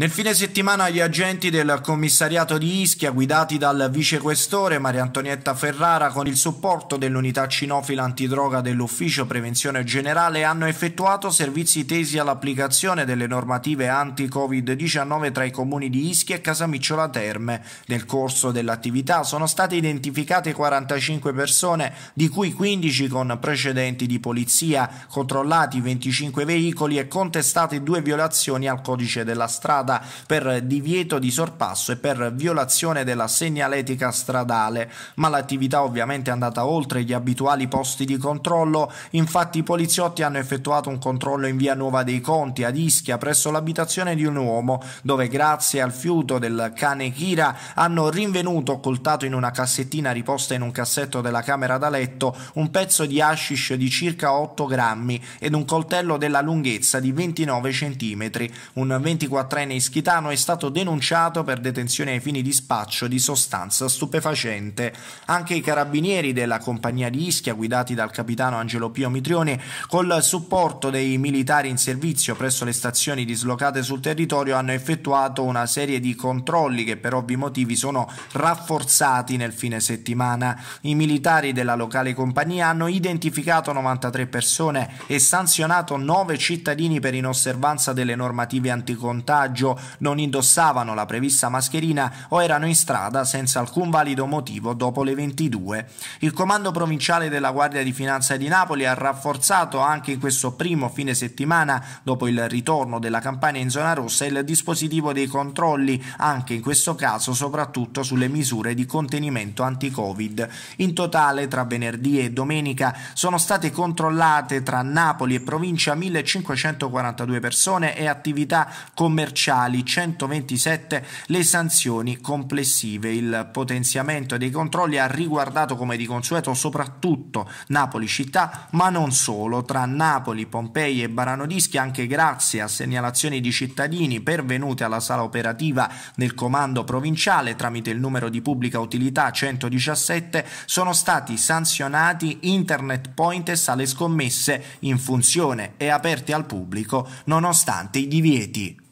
Nel fine settimana gli agenti del commissariato di Ischia, guidati dal vicequestore Maria Antonietta Ferrara, con il supporto dell'unità cinofila antidroga dell'Ufficio Prevenzione Generale, hanno effettuato servizi tesi all'applicazione delle normative anti-Covid-19 tra i comuni di Ischia e Casamicciola Terme. Nel corso dell'attività sono state identificate 45 persone, di cui 15 con precedenti di polizia, controllati 25 veicoli e contestate due violazioni al codice della strada strada per divieto di sorpasso e per violazione della segnaletica stradale, ma l'attività ovviamente è andata oltre gli abituali posti di controllo, infatti i poliziotti hanno effettuato un controllo in via Nuova dei Conti ad Ischia presso l'abitazione di un uomo, dove grazie al fiuto del cane Kira hanno rinvenuto occultato in una cassettina riposta in un cassetto della camera da letto un pezzo di hashish di circa 8 grammi ed un coltello della lunghezza di 29 centimetri. Un 24enne Ischitano è stato denunciato per detenzione ai fini di spaccio di sostanza stupefacente. Anche i carabinieri della compagnia di Ischia, guidati dal capitano Angelo Pio Mitrione, col supporto dei militari in servizio presso le stazioni dislocate sul territorio, hanno effettuato una serie di controlli che per ovvi motivi sono rafforzati nel fine settimana. I militari della locale compagnia hanno identificato 93 persone e sanzionato 9 cittadini per inosservanza delle normative anticontagio contagio non indossavano la prevista mascherina o erano in strada senza alcun valido motivo dopo le 22. Il comando provinciale della Guardia di Finanza di Napoli ha rafforzato anche in questo primo fine settimana, dopo il ritorno della campagna in zona rossa, il dispositivo dei controlli, anche in questo caso soprattutto sulle misure di contenimento anti-Covid. In totale, tra venerdì e domenica, sono state controllate tra Napoli e provincia 1542 persone e attività commerciali legali, 127 le sanzioni complessive. Il potenziamento dei controlli ha riguardato come di consueto soprattutto Napoli città, ma non solo, tra Napoli, Pompei e Baranodischi anche grazie a segnalazioni di cittadini pervenute alla sala operativa del comando provinciale tramite il numero di pubblica utilità 117 sono stati sanzionati internet point e sale scommesse in funzione e aperte al pubblico nonostante i divieti.